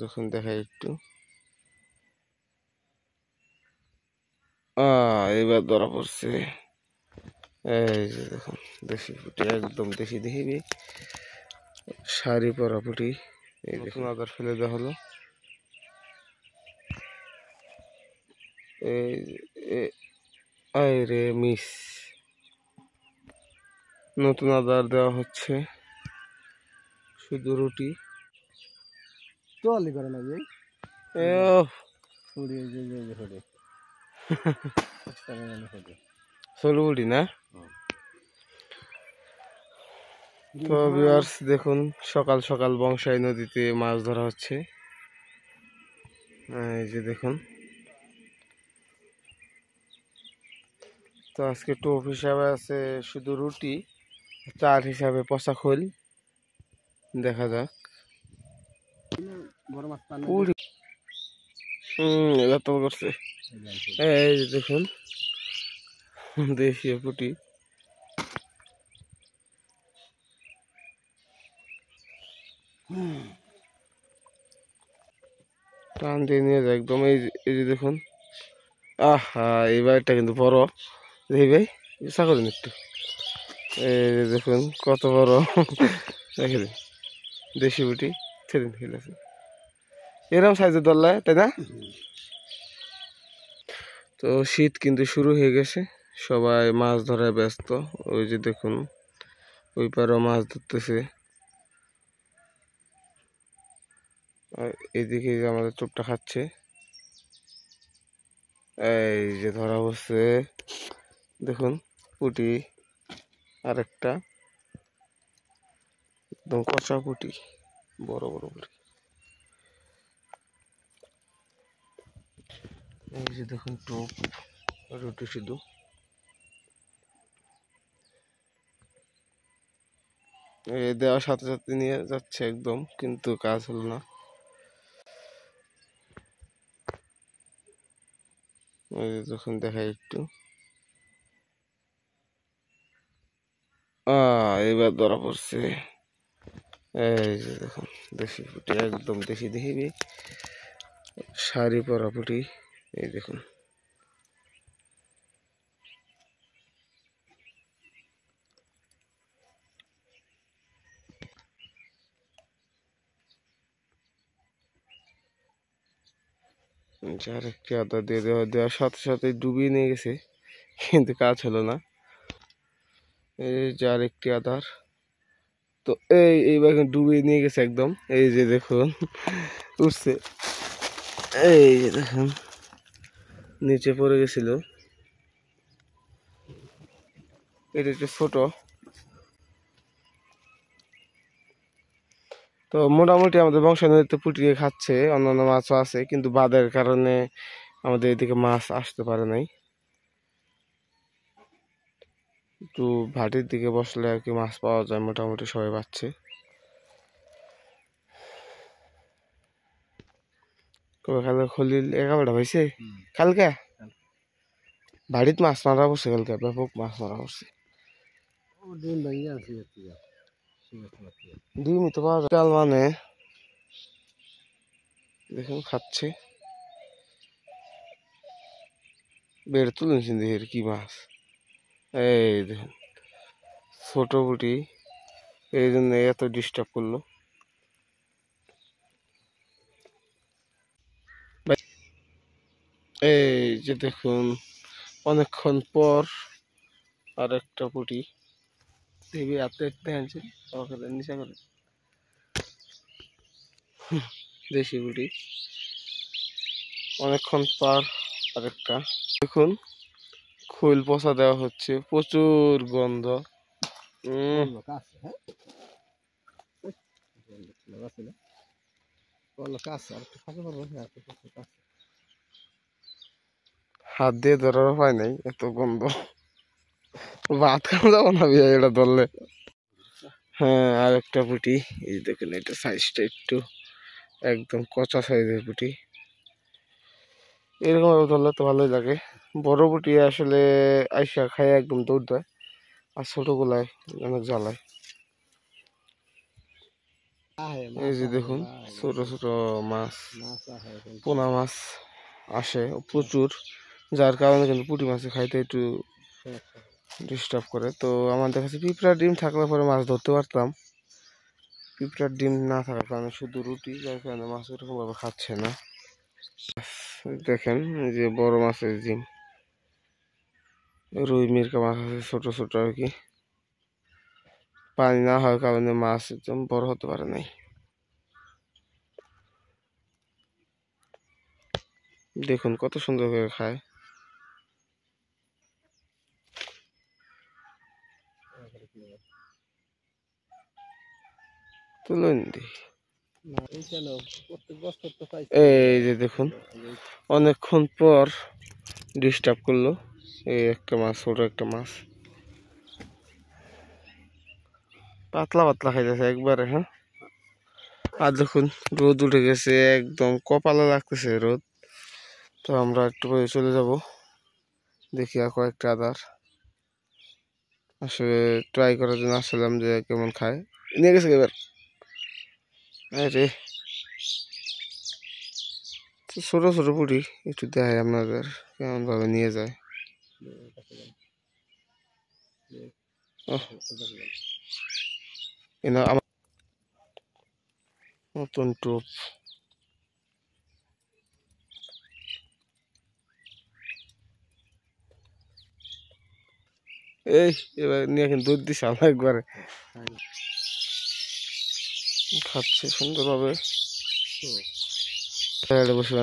যখন দেখাই একটু এবার ধরা পড়ছে এই যে দেখুন দেশি পুটি একদম দেশি দেখিবি শাড়ি পরা পুটি এই দেখুন আদার ফেলে দেওয়া হলো এই রে মিস নতুন আদার দেওয়া হচ্ছে শুধু রুটি তো করে না যে মানে তো দেখুন সকাল সকাল বংশাই নদীতে মাছ ধরা হচ্ছে এই যে দেখুন তো আজকে টোপ হিসাবে আছে শুধু রুটি চাল হিসাবে পচা খোল দেখা যাক এবার তো করছে এই যে দেখুন দেশীয় পুটি টান দিয়ে নিয়ে যায় একদম এই এই যে দেখুন আহা এই বাড়িটা কিন্তু বড় দেখি ভাই ইচ্ছা করেন একটু এই দেখুন কত বড় দেখে দিন দেশি বুটি ছেড়ে খেলেছে এরকম সাইজে ধরলে তাই না তো শীত কিন্তু শুরু হয়ে গেছে সবাই মাছ ধরায় ব্যস্ত ওই যে দেখুন ওই পারও মাছ ধরতেছে আর এদিকে আমাদের চোপটা খাচ্ছে এই যে ধরা হচ্ছে দেখুন পুটি আরেকটা একদম কষা পুটি বড় বড় পুটি এই যে দেখুন টোপ রুটি শুধু দেওয়ার সাথে সাথে নিয়ে যাচ্ছে একদম কিন্তু কাজ হলো না যখন দেখাই একটু এবার ধরা পড়ছে এই যে দেখুন দেশি ফুটি একদম দেশি দেখিবি শাড়ি পরা ফুটি এই দেখুন যার একটি আদা দিয়ে দেওয়া দেওয়ার সাথে সাথে ডুবিয়ে নিয়ে গেছে কিন্তু কাজ হলো না এই যার একটি আধার তো এই এইভাবে ডুবিয়ে নিয়ে গেছে একদম এই যে দেখুন উঠছে এই যে দেখুন নিচে পড়ে গেছিল এটা একটু ছোট তো মোটামুটি আমাদের বংশ নদীতে পুটিয়ে খাচ্ছে অন্যান্য মাছও আছে কিন্তু বাদের কারণে আমাদের এদিকে মাছ আসতে পারে নাই একটু ভাটির দিকে বসলে আর কি মাছ পাওয়া যায় মোটামুটি সবাই পাচ্ছে কবে কালকে খলিল একেবারে হয়েছে কালকে বাড়িত মাছ মারা বসে কালকে ব্যাপক মাছ মারা বসে দুই মিনিট পাওয়া কাল মানে দেখুন খাচ্ছে বের তুলেছেন দেখের কি মাছ এই দেখুন ছোটো বুটি এই জন্য এত ডিস্টার্ব করলো এই যে দেখুন অনেকক্ষণ পর আর একটা পুটি দেখবি এত দেখতে আনছে আমাকে নিচে দেশি পুটি অনেকক্ষণ পর আরেকটা দেখুন খোল পচা দেওয়া হচ্ছে প্রচুর গন্ধ কাছে হাত দিয়ে ধরার উপায় নাই এত গন্ধ ভাত খাওয়া যাবো না ভাই এটা ধরলে হ্যাঁ আর একটা পুটি এই দেখুন এটা সাইজটা একটু একদম কচা সাইজের পুটি এরকম ধরলে তো ভালোই লাগে বড় পুটি আসলে আইসা খাই একদম দৌড় দেয় আর ছোটোগুলায় অনেক জ্বালায় এই যে দেখুন ছোট ছোট মাছ পোনা মাছ আসে প্রচুর যার কারণে কিন্তু পুঁটি মাছে খাইতে একটু ডিস্টার্ব করে তো আমাদের কাছে পিঁপড়ার ডিম থাকলে পরে মাছ ধরতে পারতাম পিঁপড়ার ডিম না থাকার কারণে শুধু রুটি যার কারণে মাছ ওরকমভাবে খাচ্ছে না দেখেন যে বড় মাছের ডিম রুই মির্কা মাছ আছে ছোটো ছোটো আর কি পানি না হওয়ার কারণে মাছ একদম বড় হতে পারে নাই দেখুন কত সুন্দর করে খায় এই যে দেখুন অনেকক্ষণ পর ডিস্টার্ব করলো এই একটা মাছ ওটা একটা মাছ পাতলা পাতলা খাইতেছে একবারে হ্যাঁ আর দেখুন রোদ উঠে গেছে একদম কপালে লাগতেছে রোদ তো আমরা একটু করে চলে যাব দেখি আর কয়েকটা আদার আসলে ট্রাই করার জন্য আসলাম যে কেমন খায় নিয়ে গেছে এবার আরে ছোট ছোট পুরি একটু দেয় আপনাদের কেমন ভাবে নিয়ে যায় নতুন টুপ এই এবার নিয়ে এখন দুধ দিস আমার একবারে খাচ্ছে সুন্দরভাবে বসে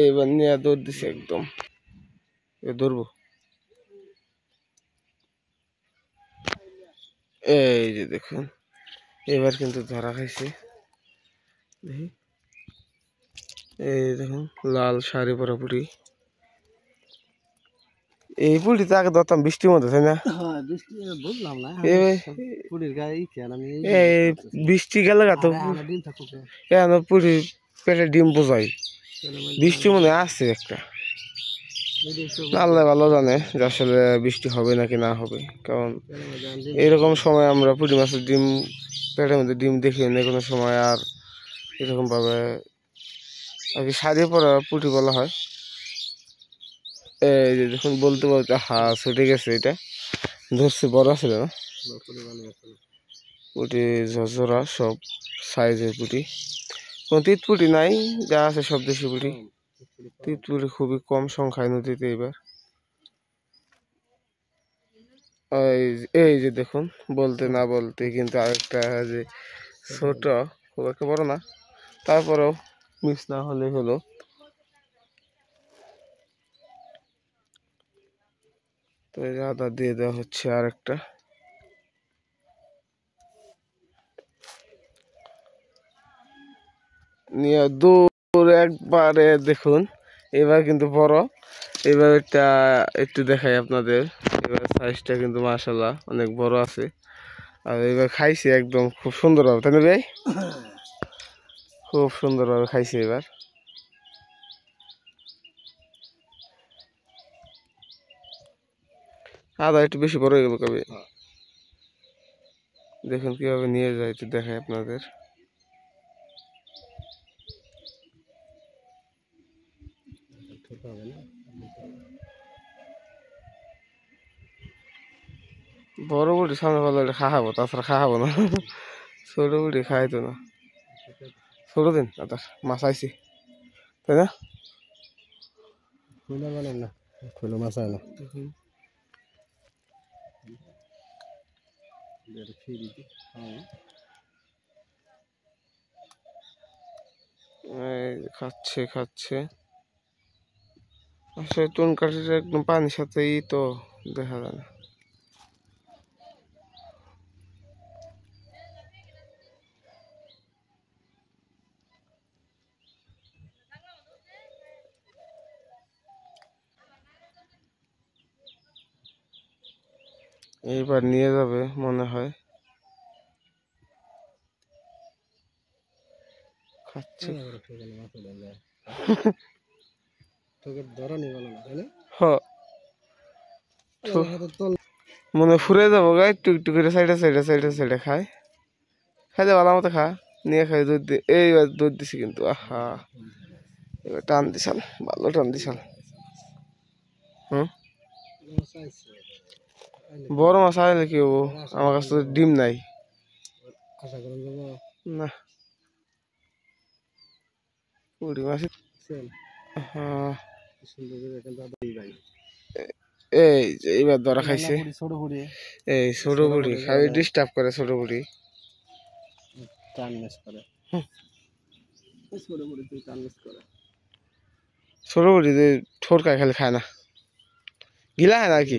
এইবার নিয়ে দৌড় দিছে একদম ধরবো এই যে দেখুন এবার কিন্তু ধরা খাইছে এই দেখুন লাল শাড়ি পরাপুরি এই পুলটিতে আগে ধরতাম বৃষ্টির মধ্যে তাই না হ্যাঁ, বৃষ্টি গেলে তো হ্যাঁ। কেন পুরি পেটে ডিম বোঝাই বৃষ্টি মনে আছে একটা আল্লাহ ভালো জানে যে আসলে বৃষ্টি হবে নাকি না হবে কারণ এরকম সময় আমরা পুঁটি মাছের ডিম পেটের মধ্যে ডিম দেখি না কোনো সময় আর এরকমভাবে আর কি সারিয়ে পরে পুঁটি বলা হয় দেখুন বলতে বলতে হা ছুটে গেছে এটা ধরছে বড় আছে না পুটি ঝরঝরা সব সাইজের পুটি কোনো তিতপুটি নাই যা আছে সব দেশি পুটি তিতপুটি খুবই কম সংখ্যায় নদীতে এবার এই যে দেখুন বলতে না বলতে কিন্তু আরেকটা যে ছোট খুব একটা বড় না তারপরেও মিস না হলে হলো তো এই যে আদা দিয়ে দেওয়া হচ্ছে আর একটা নিয়ে দূর একবারে দেখুন এবার কিন্তু বড় এবার একটা একটু দেখাই আপনাদের এবার সাইজটা কিন্তু মাসাল্লাহ অনেক বড় আছে আর এবার খাইছে একদম খুব সুন্দরভাবে তাই না ভাই খুব সুন্দরভাবে খাইছে এবার আদা একটু বেশি বড় হয়ে গেল কবে হ্যাঁ। দেখুন কীভাবে নিয়ে যায় একটু দেখাই আপনাদের বড় বুড়ি সামনে ভালো এটা খাওয়াবো তাছাড়া খাওয়াবো না ছোট বুড়ি তো না ছোট দিন তার মাছ আইসি তাই না খোলা না মাছ আয় না এটা খাচ্ছে খাচ্ছে আসলে টুন কাঠিটা একদম পানির সাথেই তো দেখা যায় না এইবার নিয়ে যাবে মনে হয় খাচ্ছে মনে ফুরে যাবো গাই একটু একটু করে সাইডে সাইডে সাইডে সাইডে খায় খাইলে ভালো মতো খা নিয়ে খাই দুধ দিয়ে এইবার দুধ দিছি কিন্তু আহা এবার টান দিছাল ভালো টান দিছাল হুম বড় মাছ আনলে কি হবো আমার কাছে ডিম নাই না পুরি মাছ হ্যাঁ। এইবার ধরা খাইছে এই ছোট বুড়ি খাই ডিস্টার্ব করে ছোট বুড়ি ছোট বুড়ি ঠোরকা খালি খায় না গিলা হয় না কি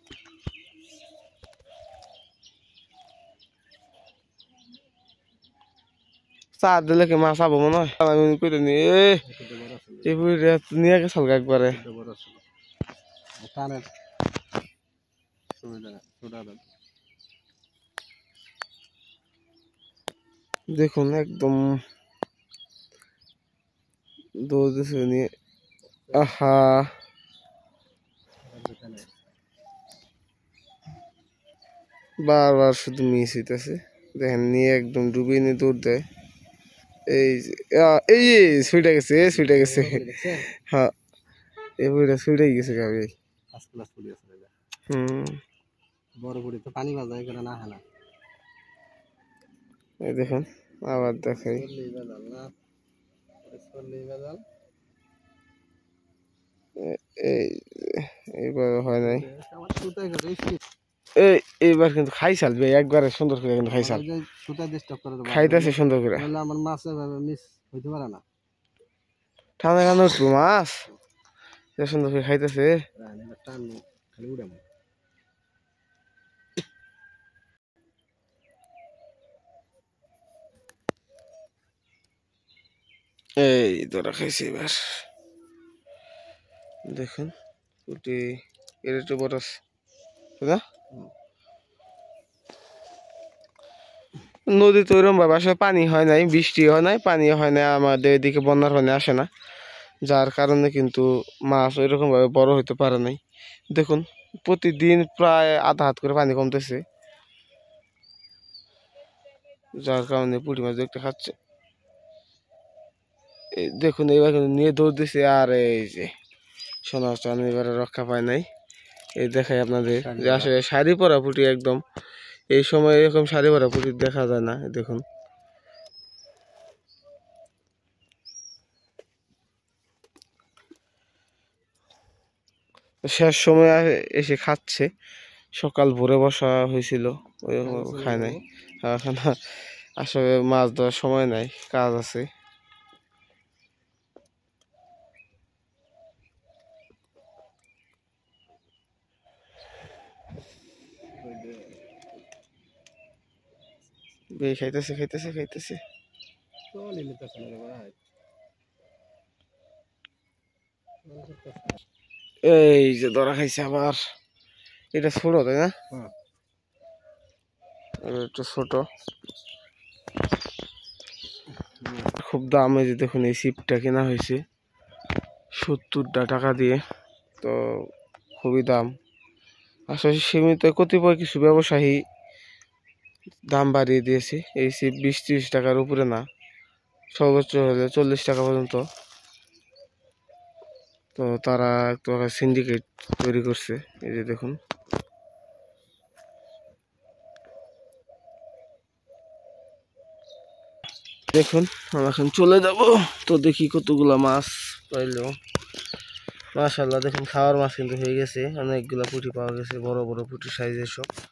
চার দিলে কি মাছ আবো মনে হয় আমি কইতে নিয়ে গেছে হালকা একবারে দেখুন একদম দৌড় নিয়ে আহা বারবার শুধু মিস হইতেছে দেখেন নিয়ে একদম ডুবিয়ে নিয়ে দৌড় দেয় এই যে এই সুইটা গেছে সুইটা গেছে হ্যাঁ এই বইটা সুইটাই গেছে গাবি হুম বড় বড়ি তো পানি বাজায় করে না হানা এই দেখেন আবার দেখাই এই এইভাবে হয় নাই এই এইবার কিন্তু খাই চাল ভাই একবারে সুন্দর করে কিন্তু খাই চাল খাইতেছে সুন্দর করে আমার মাছ এভাবে মিস হইতে পারে না ঠান্ডা ঠান্ডা উঠবো মাছ এটা সুন্দর করে খাইতেছে হ্যাঁ, এই ধরা খাইছে এবার দেখুন পুটি এটা একটু বড় আছে নদী তো ওইরকমভাবে আসলে পানি হয় নাই বৃষ্টি হয় নাই পানি হয় নাই আমাদের এদিকে বন্যার পানি আসে না যার কারণে কিন্তু মাছ ভাবে বড় হইতে পারে নাই দেখুন প্রতিদিন প্রায় আধা হাত করে পানি কমতেছে যার কারণে পুঁটি মাছ দেখতে খাচ্ছে দেখুন এবার কিন্তু নিয়ে দৌড় দিছে আর এই যে সোনা চান এবারে রক্ষা পায় নাই এই দেখাই আপনাদের যে আসলে শাড়ি পরা পুটি একদম এই সময় এরকম শাড়ি পরা পুটি দেখা যায় না দেখুন শেষ সময় এসে খাচ্ছে সকাল ভোরে বসা হয়েছিল ওই খায় নাই আসলে মাছ ধরার সময় নাই কাজ আছে বেই খাইতেছে খাইতেছে খাইতেছে এই যে ধরা খাইছে আবার এটা ছোট তাই না একটু ছোট খুব দামে যে দেখুন এই সিপটা কেনা হয়েছে সত্তরটা টাকা দিয়ে তো খুবই দাম আসলে সীমিত কতিপয় কিছু ব্যবসায়ী দাম বাড়িয়ে দিয়েছি এই ছিপ বিশ ত্রিশ টাকার উপরে না সর্বোচ্চ হলে চল্লিশ টাকা পর্যন্ত তো তারা একটু সিন্ডিকেট তৈরি করছে এই যে দেখুন দেখুন আমরা এখন চলে যাব তো দেখি কতগুলো মাছ পাইলো মাশাল্লাহ দেখুন খাওয়ার মাছ কিন্তু হয়ে গেছে অনেকগুলো পুঁটি পাওয়া গেছে বড় বড় পুঁটি সাইজের সব